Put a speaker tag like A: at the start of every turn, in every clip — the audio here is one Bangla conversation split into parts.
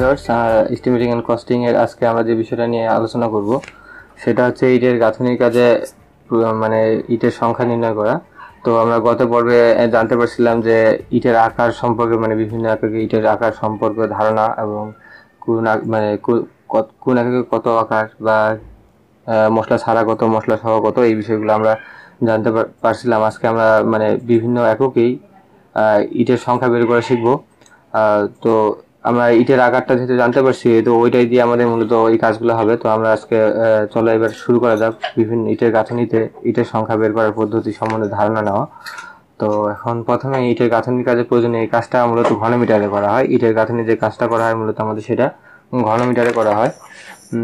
A: ভিউয়ার্স এস্টিমেটিং অ্যান্ড কস্টিং এর আজকে আমরা যে বিষয়টা নিয়ে আলোচনা করব সেটা হচ্ছে ইটের গাঁথনির কাজে মানে ইটের সংখ্যা নির্ণয় করা তো আমরা গত পর্বে জানতে পারছিলাম যে ইটের আকার সম্পর্কে মানে বিভিন্ন এককে ইটের আকার সম্পর্কে ধারণা এবং কোন মানে কোন এককে কত আকার বা মশলা ছাড়া কত মশলা সহ কত এই বিষয়গুলো আমরা জানতে পারছিলাম আজকে আমরা মানে বিভিন্ন এককেই ইটের সংখ্যা বের করে শিখব তো আমরা ইটের আকারটা যেহেতু জানতে পারছি তো ওইটাই দিয়ে আমাদের মূলত এই কাজগুলো হবে তো আমরা আজকে চলো এবার শুরু করা যাক বিভিন্ন ইটের গাঁথনিতে ইটের সংখ্যা বের করার পদ্ধতি সম্বন্ধে ধারণা নেওয়া তো এখন প্রথমে ইটের গাঁথনির কাজে প্রয়োজনে এই কাজটা মূলত ঘনমিটারে করা হয় ইটের গাঁথনি যে কাজটা করা হয় মূলত আমাদের সেটা ঘনমিটারে করা হয়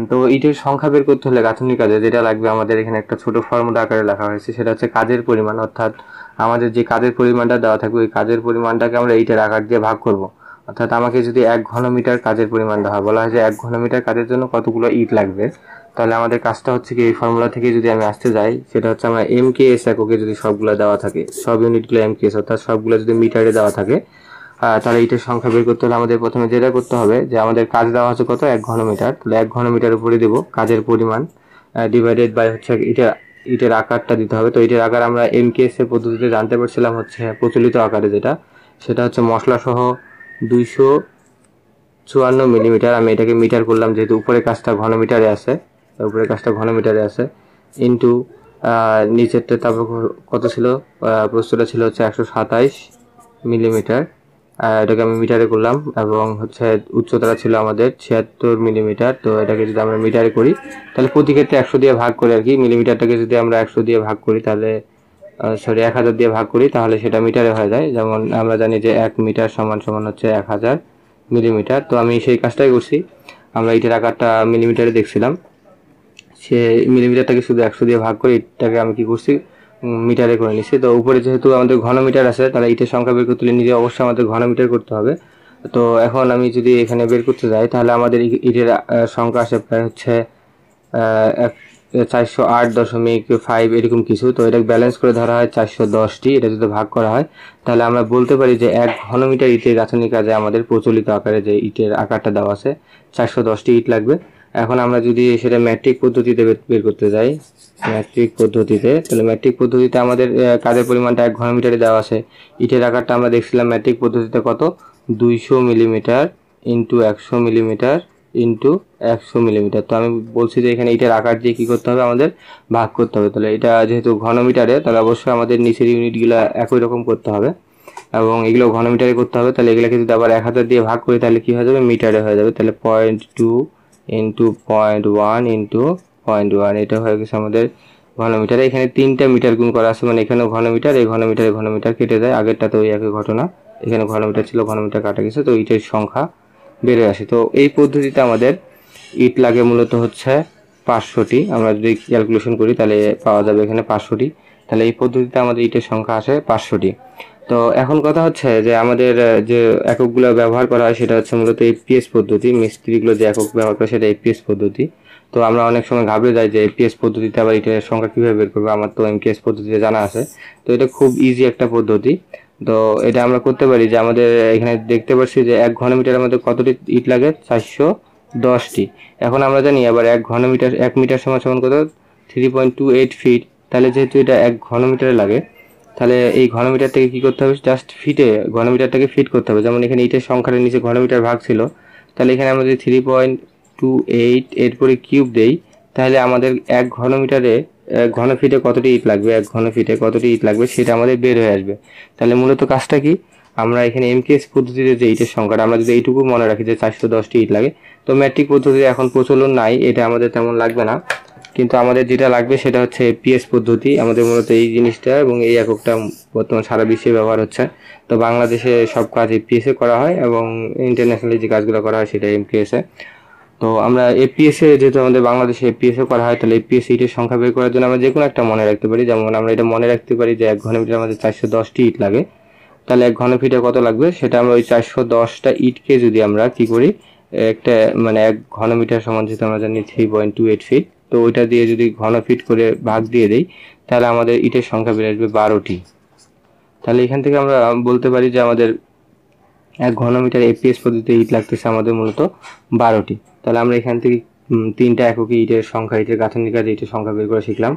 A: তো ইটের সংখ্যা বের করতে হলে গাঁথনির কাজে যেটা লাগবে আমাদের এখানে একটা ছোট ফর্মুলা আকারে লেখা হয়েছে সেটা হচ্ছে কাজের পরিমাণ অর্থাৎ আমাদের যে কাজের পরিমাণটা দেওয়া থাকবে ওই কাজের পরিমাণটাকে আমরা ইটের আকার দিয়ে ভাগ করবো অর্থাৎ আমাকে যদি এক ঘনমিটার কাজের পরিমাণ দেওয়া হয় বলা হয় যে এক ঘনমিটার কাজের জন্য কতগুলো ইট লাগবে তাহলে আমাদের কাজটা হচ্ছে কি এই ফর্মুলা থেকে যদি আমি আসতে যাই সেটা হচ্ছে আমার এম কে এস এককে যদি সবগুলো দেওয়া থাকে সব ইউনিটগুলো এম কে এস অর্থাৎ সবগুলো যদি মিটারে দেওয়া থাকে তাহলে ইটের সংখ্যা বের করতে হলে আমাদের প্রথমে যেটা করতে হবে যে আমাদের কাজ দেওয়া হচ্ছে কত এক ঘনমিটার তাহলে এক ঘনমিটার উপরে দেবো কাজের পরিমাণ ডিভাইডেড বাই হচ্ছে ইটের ইটের আকারটা দিতে হবে তো ইটের আকার আমরা এম কে এস এর পদ্ধতিতে জানতে পারছিলাম হচ্ছে প্রচলিত আকারে যেটা সেটা হচ্ছে মশলা সহ দুইশো চুয়ান্ন মিলিমিটার আমি এটাকে মিটার করলাম যেহেতু উপরে কাজটা ঘনমিটারে আছে উপরের কাজটা ঘনমিটারে আছে ইন্টু নিচেরটা তারপর কত ছিল প্রস্তুতটা ছিল হচ্ছে একশো সাতাইশ মিলিমিটার এটাকে আমি মিটারে করলাম এবং হচ্ছে উচ্চতাটা ছিল আমাদের ছিয়াত্তর মিলিমিটার তো এটাকে যদি আমরা মিটারে করি তাহলে প্রতি ক্ষেত্রে একশো দিয়ে ভাগ করে আর কি মিলিমিটারটাকে যদি আমরা একশো দিয়ে ভাগ করি তাহলে সরি এক হাজার দিয়ে ভাগ করি তাহলে সেটা মিটারে হয়ে যায় যেমন আমরা জানি যে এক মিটার সমান সমান হচ্ছে এক হাজার মিলিমিটার তো আমি সেই কাজটাই করছি আমরা ইটের আকারটা মিলিমিটারে দেখছিলাম সে মিলিমিটারটাকে শুধু একশো দিয়ে ভাগ করে ইটটাকে আমি কি করছি মিটারে করে নিচ্ছি তো উপরে যেহেতু আমাদের ঘনমিটার আছে তাহলে ইটের সংখ্যা বের করতে নিজে অবশ্যই আমাদের ঘনমিটার করতে হবে তো এখন আমি যদি এখানে বের করতে যাই তাহলে আমাদের ইটের সংখ্যা আসে প্রায় হচ্ছে এক চারশো আট দশমিক ফাইভ এরকম কিছু তো এটা ব্যালেন্স করে ধরা হয় চারশো দশটি এটা যদি ভাগ করা হয় তাহলে আমরা বলতে পারি যে এক ঘনমিটার ইটের গাঁথনির কাজে আমাদের প্রচলিত আকারে যে ইটের আকারটা দেওয়া আছে চারশো দশটি ইট লাগবে এখন আমরা যদি সেটা ম্যাট্রিক পদ্ধতিতে বের করতে যাই ম্যাট্রিক পদ্ধতিতে তাহলে ম্যাট্রিক পদ্ধতিতে আমাদের কাজের পরিমাণটা এক ঘনমিটারে দেওয়া আছে ইটের আকারটা আমরা দেখছিলাম ম্যাট্রিক পদ্ধতিতে কত দুইশো মিলিমিটার ইন্টু একশো মিলিমিটার ইন্টু একশো মিলিমিটার তো আমি বলছি যে এখানে এটার আকার দিয়ে কী করতে হবে আমাদের ভাগ করতে হবে তাহলে এটা যেহেতু ঘনমিটারে তাহলে অবশ্যই আমাদের নিচের ইউনিটগুলো একই রকম করতে হবে এবং এগুলো ঘনমিটারে করতে হবে তাহলে এগুলোকে যদি আবার এক হাজার দিয়ে ভাগ করি তাহলে কী হয়ে যাবে মিটারে হয়ে যাবে তাহলে point two into point one into point one এটা হয়ে গেছে আমাদের ঘনমিটারে এখানে তিনটা মিটার গুণ করা আছে মানে এখানেও ঘনমিটার এই ঘনমিটারে ঘনমিটার কেটে যায় তো ওই একই ঘটনা এখানে ঘনমিটার ছিল ঘনমিটার কাটা গেছে তো এইটার সংখ্যা বেড়ে আসে তো এই পদ্ধতিতে আমাদের ইট লাগে মূলত হচ্ছে পাঁচশোটি আমরা যদি ক্যালকুলেশন করি তাহলে পাওয়া যাবে এখানে পাঁচশোটি তাহলে এই পদ্ধতিতে আমাদের ইটের সংখ্যা আসে পাঁচশোটি তো এখন কথা হচ্ছে যে আমাদের যে এককগুলো ব্যবহার করা হয় সেটা হচ্ছে মূলত এপিএস পদ্ধতি মিস্ত্রিগুলো যে একক ব্যবহার করে সেটা এপিএস পদ্ধতি তো আমরা অনেক সময় ঘাবড়ে যাই যে এপিএস পদ্ধতিতে আবার ইটের সংখ্যা কীভাবে বের করবো আমার তো এমকেএস পদ্ধতিতে জানা আছে তো এটা খুব ইজি একটা পদ্ধতি তো এটা আমরা করতে পারি যে আমাদের এখানে দেখতে পাচ্ছি যে এক ঘনমিটারের মধ্যে কতটি ইট লাগে চারশো দশটি এখন আমরা জানি আবার এক ঘনমিটার এক মিটার সময় সমান কত three point two eight feet তাহলে যেহেতু এটা এক ঘনমিটারে লাগে তাহলে এই ঘনমিটার থেকে কী করতে হবে জাস্ট ফিটে ঘনমিটারটাকে ফিট করতে হবে যেমন এখানে ইটের সংখ্যার নিচে ঘনমিটার ভাগ ছিল তাহলে এখানে আমরা যদি থ্রি পয়েন্ট টু এইট এরপরে কিউব দেই তাহলে আমাদের এক ঘনমিটারে এক ঘন ফিটে কতটি ইট লাগবে এক ঘন ফিটে কতটি ইট লাগবে সেটা আমাদের বের হয়ে আসবে তাহলে মূলত কাজটা কি আমরা এখানে এমকেএস পদ্ধতিতে যে ইটের সংখ্যাটা আমরা যদি এইটুকু মনে রাখি যে চারশো দশটি ইট লাগে তো ম্যাট্রিক পদ্ধতি এখন প্রচলন নাই এটা আমাদের তেমন লাগবে না কিন্তু আমাদের যেটা লাগবে সেটা হচ্ছে পিএস পদ্ধতি আমাদের মূলত এই জিনিসটা এবং এই এককটা বর্তমান সারা বিশ্বে ব্যবহার হচ্ছে তো বাংলাদেশে সব কাজ এ করা হয় এবং ইন্টারন্যাশনালি যে কাজগুলো করা হয় সেটা এমকেএসে তো আমরা এপিএস এ যেহেতু আমাদের বাংলাদেশে এপিএস এ করা হয় তাহলে এপিএস ইটের সংখ্যা বের করার জন্য আমরা যে কোনো একটা মনে রাখতে পারি যেমন আমরা এটা মনে রাখতে পারি যে এক ঘন ঘনমিটার আমাদের চারশো দশটি ইট লাগে তাহলে এক ঘন ফিটে কত লাগবে সেটা আমরা ওই চারশো দশটা ইটকে যদি আমরা কি করি একটা মানে এক ঘন মিটার সমান যেহেতু আমরা জানি three point two eight feet তো ওইটা দিয়ে যদি ঘন ফিট করে ভাগ দিয়ে দেই তাহলে আমাদের ইটের সংখ্যা বেড়ে আসবে বারোটি তাহলে এখান থেকে আমরা বলতে পারি যে আমাদের এক ঘনমিটার এপিএস পদ্ধতিতে ইট লাগতেছে আমাদের মূলত বারোটি তাহলে আমরা এখান থেকে তিনটা এককে ইটের সংখ্যা ইটের গাঁথনিক কাজে ইটের সংখ্যা বের করে শিখলাম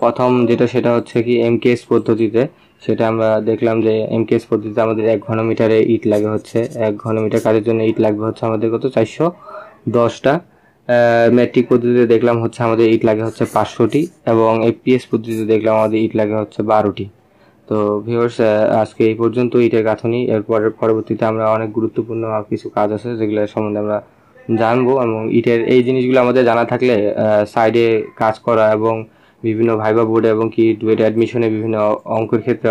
A: প্রথম যেটা সেটা হচ্ছে কি এমকেএস পদ্ধতিতে সেটা আমরা দেখলাম যে এমকেএস পদ্ধতিতে আমাদের এক ঘনমিটারে ইট লাগে হচ্ছে এক ঘনমিটার কাজের জন্য ইট লাগবে হচ্ছে আমাদের কত চারশো দশটা ম্যাট্রিক পদ্ধতিতে দেখলাম হচ্ছে আমাদের ইট লাগে হচ্ছে পাঁচশোটি এবং এপিএস পদ্ধতিতে দেখলাম আমাদের ইট লাগে হচ্ছে বারোটি তো ভিউয়ার্স আজকে এই পর্যন্ত ইটের গাঁথনি এরপর পরবর্তীতে আমরা অনেক গুরুত্বপূর্ণ কিছু কাজ আছে যেগুলো সম্বন্ধে আমরা জানবো এবং ইটের এই জিনিসগুলো আমাদের জানা থাকলে সাইডে কাজ করা এবং বিভিন্ন ভাইবা বোর্ডে এবং কি ডুয়েট অ্যাডমিশনে বিভিন্ন অঙ্কের ক্ষেত্রে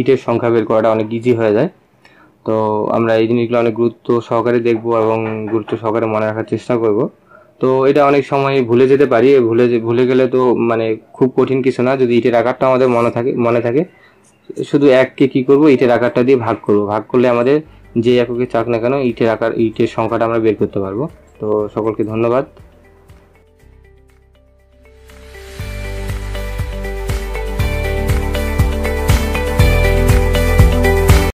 A: ইটের সংখ্যা বের করাটা অনেক ইজি হয়ে যায় তো আমরা এই জিনিসগুলো অনেক গুরুত্ব সহকারে দেখব এবং গুরুত্ব সহকারে মনে রাখার চেষ্টা করব তো এটা অনেক সময় ভুলে যেতে পারি ভুলে ভুলে গেলে তো মানে খুব কঠিন কিছু না যদি ইটের আকারটা আমাদের মনে থাকে মনে থাকে শুধু এককে কি করব ইটের আকারটা দিয়ে ভাগ করব ভাগ করলে আমাদের যে এককে চাক না কেন ইটের আকার ইটের সংখ্যাটা আমরা বের করতে পারবো তো সকলকে ধন্যবাদ